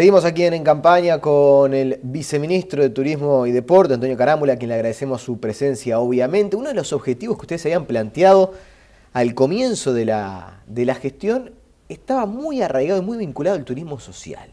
Seguimos aquí en, campaña con el viceministro de Turismo y Deporte, Antonio Carámula, a quien le agradecemos su presencia, obviamente. Uno de los objetivos que ustedes habían planteado al comienzo de la, gestión estaba muy arraigado y muy vinculado al turismo social,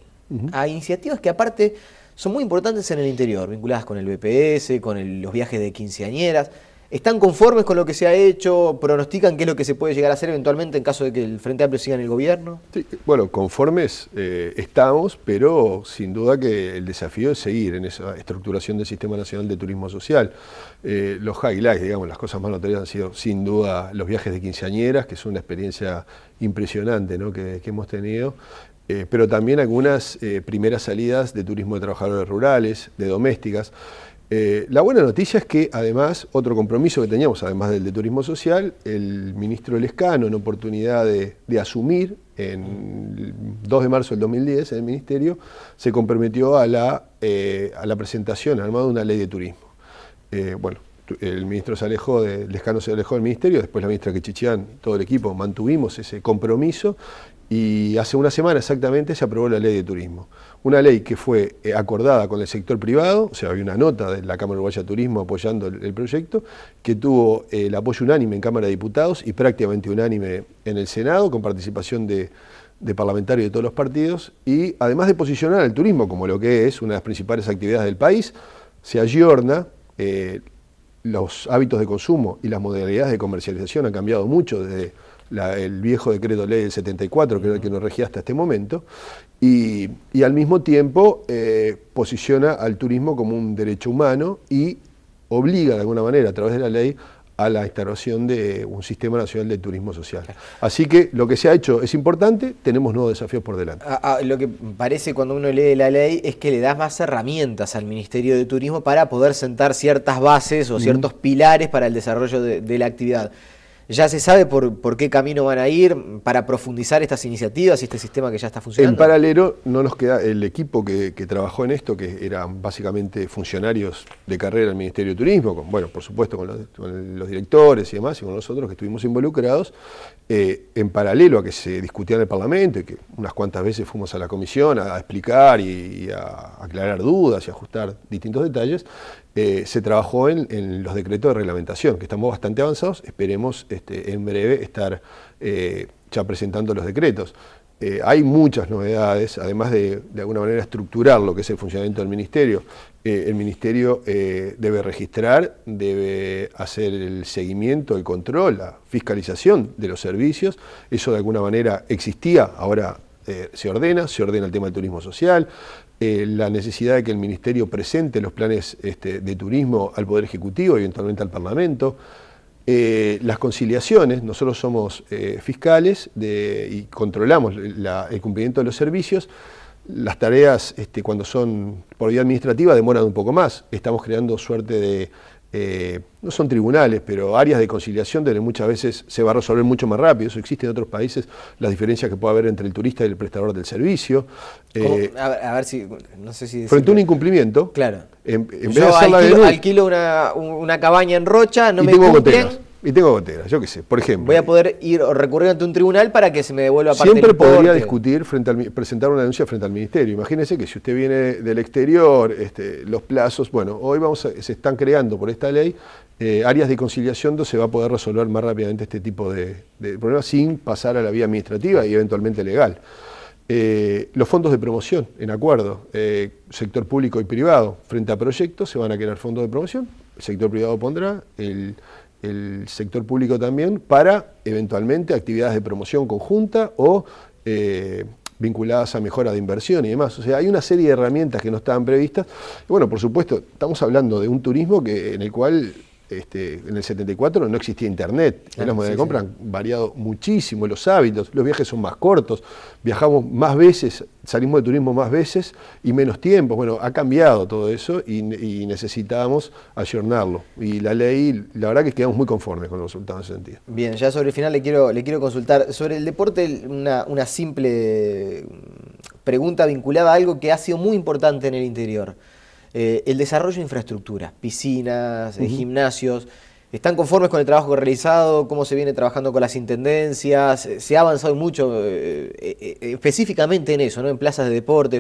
a iniciativas que aparte son muy importantes en el interior, vinculadas con el BPS, con los viajes de quinceañeras. ¿Están conformes con lo que se ha hecho? ¿Pronostican qué es lo que se puede llegar a hacer eventualmente en caso de que el Frente Amplio siga en el gobierno? bueno, conformes eh, estamos, pero sin duda que el desafío es seguir en esa estructuración del Sistema Nacional de Turismo Social. Eh, los highlights, digamos, las cosas más notorias han sido sin duda los viajes de quinceañeras, que es una experiencia impresionante ¿no? que, hemos tenido. Eh, pero también algunas primeras salidas de turismo de trabajadores rurales, de domésticas. Eh, la buena noticia es que, además, otro compromiso que teníamos, además del de turismo social, el ministro Lescano, en oportunidad de, asumir en el 2 de marzo del 2010 en el ministerio, se comprometió a la, eh, a la presentación, armado de una ley de turismo. Eh, bueno, el ministro se alejó, de, Lescano se alejó del ministerio, después la ministra Quechichián, todo el equipo, mantuvimos ese compromiso y hace una semana exactamente se aprobó la ley de turismo. Una ley que fue eh, acordada con el sector privado, o sea, había una nota de la Cámara Uruguaya de Turismo apoyando el, proyecto, que tuvo eh, el apoyo unánime en Cámara de Diputados y prácticamente unánime en el Senado, con participación de, parlamentarios de todos los partidos, y además de posicionar al turismo como lo que es una de las principales actividades del país, se ayorna eh, los hábitos de consumo y las modalidades de comercialización han cambiado mucho desde el viejo decreto ley del 74, que era el que nos regía hasta este momento, y, al mismo tiempo eh, posiciona al turismo como un derecho humano y obliga de alguna manera a través de la ley a la instalación de un sistema nacional de turismo social. Así que lo que se ha hecho es importante, tenemos nuevos desafíos por delante. Ah, ah, lo que parece cuando uno lee la ley es que le das más herramientas al Ministerio de Turismo para poder sentar ciertas bases o ciertos pilares para el desarrollo de la actividad. ¿Ya se sabe por, por, qué camino van a ir para profundizar estas iniciativas y este sistema que ya está funcionando? En paralelo, no nos queda el equipo que, trabajó en esto, que eran básicamente funcionarios de carrera del Ministerio de Turismo, bueno, por supuesto con los, directores y demás, y con nosotros que estuvimos involucrados, eh, en paralelo a que se discutía en el Parlamento, y que unas cuantas veces fuimos a la comisión a, explicar y, y, a aclarar dudas y ajustar distintos detalles, eh, se trabajó en, los decretos de reglamentación, que estamos bastante avanzados, esperemos este, en breve estar eh, ya presentando los decretos. Eh, hay muchas novedades, además de de alguna manera estructurar lo que es el funcionamiento del Ministerio. el Ministerio debe registrar, debe hacer el seguimiento, el control, la fiscalización de los servicios. Eso de alguna manera existía, ahora se ordena, se ordena el tema del turismo social, eh, la necesidad de que el Ministerio presente los planes este, de turismo al Poder Ejecutivo, eventualmente al Parlamento, eh, las conciliaciones, nosotros somos eh, fiscales y controlamos el cumplimiento de los servicios, las tareas este, cuando son por vía administrativa demoran un poco más, estamos creando suerte de eh, no son tribunales, pero áreas de conciliación donde muchas veces se va a resolver mucho más rápido. Eso existe en otros países, las diferencias que puede haber entre el turista y el prestador del servicio. Eh, a, ver, si, Frente a un incumplimiento. Claro. En, alquilo, una, cabaña en Rocha, no me tengo y tengo goteras, yo qué sé, por ejemplo. Voy a poder ir o recurrir ante un tribunal para que se me devuelva parte Siempre podría discutir, frente al, presentar una denuncia frente al ministerio. Imagínense que si usted viene del exterior, este, los plazos, bueno, hoy vamos se están creando por esta ley eh, áreas de conciliación donde se va a poder resolver más rápidamente este tipo de, problemas sin pasar a la vía administrativa y eventualmente legal. Eh, los fondos de promoción en acuerdo, eh, sector público y privado, frente a proyectos se van a crear fondos de promoción, el sector privado pondrá, el, el sector público también para eventualmente actividades de promoción conjunta o eh, vinculadas a mejora de inversión y demás. O sea, hay una serie de herramientas que no estaban previstas. bueno, por supuesto, estamos hablando de un turismo que, en el cual este, en el 74 no existía internet, las de compra han variado muchísimo, los hábitos, los viajes son más cortos, viajamos más veces, salimos de turismo más veces y menos tiempo. Bueno, ha cambiado todo eso y, necesitábamos ayornarlo. Y la ley, la verdad que quedamos muy conformes con los resultados en ese sentido. Bien, ya sobre el final le quiero, le quiero consultar. Sobre el deporte, una simple pregunta vinculada a algo que ha sido muy importante en el interior eh, el desarrollo de infraestructura, piscinas, eh, gimnasios, ¿Están conformes con el trabajo realizado? ¿Cómo se viene trabajando con las intendencias? Eh, ¿Se ha avanzado mucho eh, eh, específicamente en eso, ¿no? en plazas de deporte?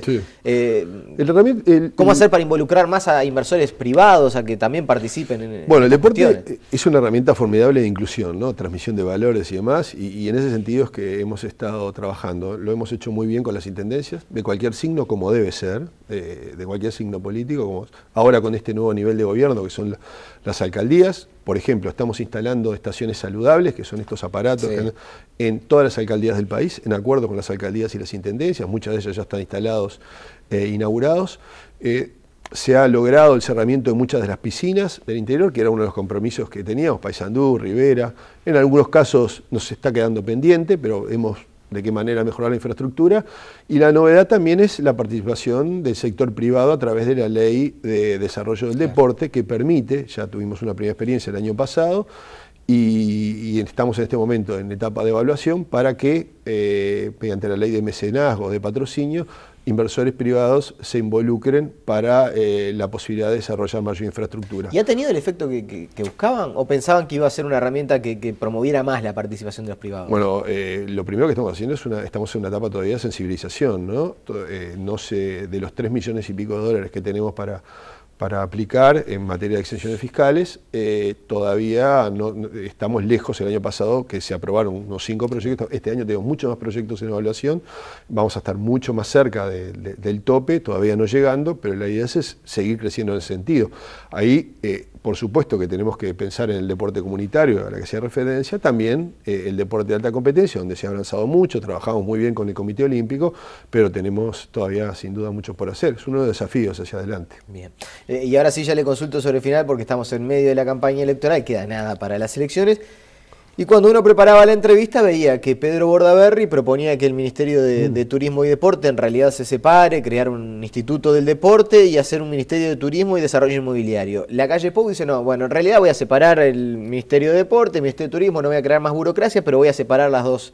¿Cómo hacer para involucrar más a inversores privados, a que también participen en Bueno, el deporte es una herramienta formidable de inclusión, ¿no? transmisión de valores y demás, y, en ese sentido es que hemos estado trabajando. Lo hemos hecho muy bien con las intendencias, de cualquier signo como debe ser, de cualquier signo político, como ahora con este nuevo nivel de gobierno que son las alcaldías por ejemplo, estamos instalando estaciones saludables, que son estos aparatos en, todas las alcaldías del país, en acuerdo con las alcaldías y las intendencias, muchas de ellas ya están instalados e eh, inaugurados. Eh, se ha logrado el cerramiento de muchas de las piscinas del interior, que era uno de los compromisos que teníamos, Paysandú, Rivera. En algunos casos nos está quedando pendiente, pero hemos de qué manera mejorar la infraestructura. Y la novedad también es la participación del sector privado a través de la ley de desarrollo del deporte que permite, ya tuvimos una primera experiencia el año pasado, y, estamos en este momento en etapa de evaluación para que, eh, mediante la ley de mecenazgo, de patrocinio, inversores privados se involucren para eh, la posibilidad de desarrollar mayor infraestructura. ¿Y ha tenido el efecto que, buscaban o pensaban que iba a ser una herramienta que, promoviera más la participación de los privados? Bueno, eh, lo primero que estamos haciendo es una, estamos en una etapa todavía de sensibilización, ¿no? no sé, de los 3 millones y pico de dólares que tenemos para para aplicar en materia de exenciones fiscales. Eh, todavía no, estamos lejos el año pasado que se aprobaron unos cinco proyectos. Este año tenemos muchos más proyectos en evaluación. Vamos a estar mucho más cerca del tope, todavía no llegando, pero la idea es, seguir creciendo en ese sentido. Ahí eh, por supuesto que tenemos que pensar en el deporte comunitario, a la que hacía referencia, también eh, el deporte de alta competencia, donde se ha avanzado mucho, trabajamos muy bien con el Comité Olímpico, pero tenemos todavía sin duda mucho por hacer. Es uno de los desafíos hacia adelante. Bien. Eh, y ahora sí ya le consulto sobre el final porque estamos en medio de la campaña electoral, queda nada para las elecciones. Y cuando uno preparaba la entrevista veía que Pedro Bordaberry proponía que el Ministerio mm. de, Turismo y Deporte en realidad se separe, crear un instituto del deporte y hacer un Ministerio de Turismo y Desarrollo Inmobiliario. La calle Pou dice, no, bueno, en realidad voy a separar el Ministerio de Deporte, el Ministerio de Turismo, no voy a crear más burocracia, pero voy a separar las dos,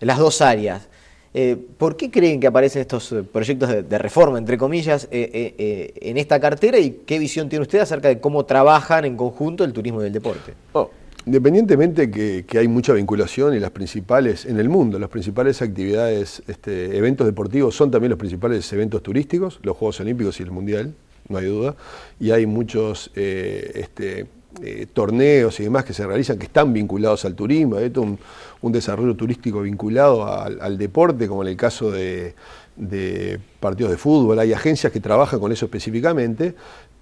las dos áreas. Eh, ¿Por qué creen que aparecen estos eh, proyectos de, reforma, entre comillas, eh, en esta cartera y qué visión tiene usted acerca de cómo trabajan en conjunto el turismo y el deporte? Oh, Independientemente que, que, hay mucha vinculación y las principales, en el mundo, las principales actividades, este, eventos deportivos son también los principales eventos turísticos, los Juegos Olímpicos y el Mundial, no hay duda, y hay muchos eh, este, eh, torneos y demás que se realizan que están vinculados al turismo, hay un, desarrollo turístico vinculado al, deporte, como en el caso de partidos de fútbol, hay agencias que trabajan con eso específicamente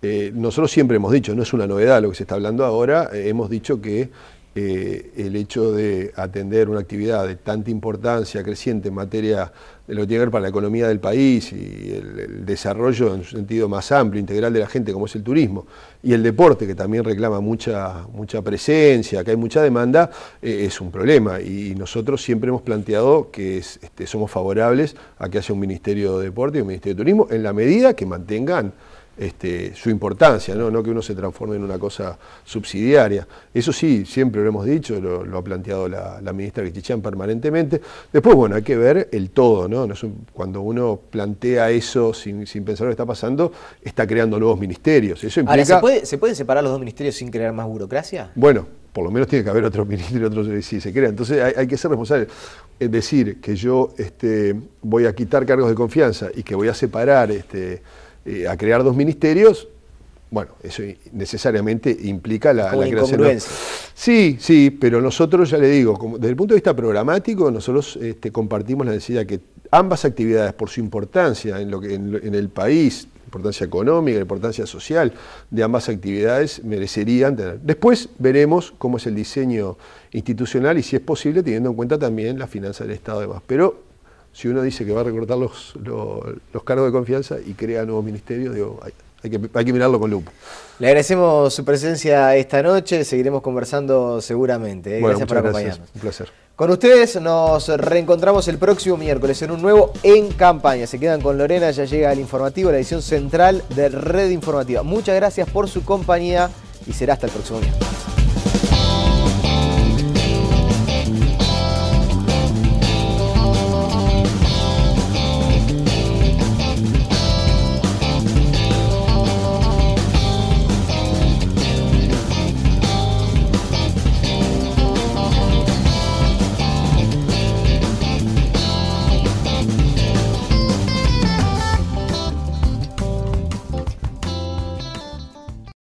eh, nosotros siempre hemos dicho, no es una novedad lo que se está hablando ahora, eh, hemos dicho que eh, el hecho de atender una actividad de tanta importancia creciente en materia de lo que tiene que ver para la economía del país y el, desarrollo en un sentido más amplio, integral de la gente, como es el turismo, y el deporte, que también reclama mucha, mucha presencia, que hay mucha demanda, es un problema. Y, nosotros siempre hemos planteado que este, somos favorables a que haya un Ministerio de Deporte y un Ministerio de Turismo en la medida que mantengan este, su importancia, ¿no? que uno se transforme en una cosa subsidiaria. Eso sí, siempre lo hemos dicho, lo, ha planteado la, ministra Cristichán permanentemente. Después, bueno, hay que ver el todo, ¿no? cuando uno plantea eso sin, pensar lo que está pasando, está creando nuevos ministerios. Eso ¿se, pueden separar los dos ministerios sin crear más burocracia? Bueno, por lo menos tiene que haber otro ministro y otro si se crea. Entonces hay, que ser responsable. Es decir, que yo este, voy a quitar cargos de confianza y que voy a separar este, eh, a crear dos ministerios, bueno, eso necesariamente implica la, creación de... Sí, sí, pero nosotros, ya le digo, como, desde el punto de vista programático, nosotros este, compartimos la necesidad que ambas actividades, por su importancia en, lo en, el país, importancia económica, importancia social de ambas actividades merecerían tener. Después veremos cómo es el diseño institucional y si es posible teniendo en cuenta también la finanza del Estado y demás. Pero si uno dice que va a recortar los, los, cargos de confianza y crea nuevos ministerios, digo, hay, que, mirarlo con lupa. Le agradecemos su presencia esta noche, seguiremos conversando seguramente. ¿eh? gracias por acompañarnos. un placer. Con ustedes nos reencontramos el próximo miércoles en un nuevo En Campaña. Se quedan con Lorena, ya llega el informativo, la edición central de Red Informativa. Muchas gracias por su compañía y será hasta el próximo miércoles.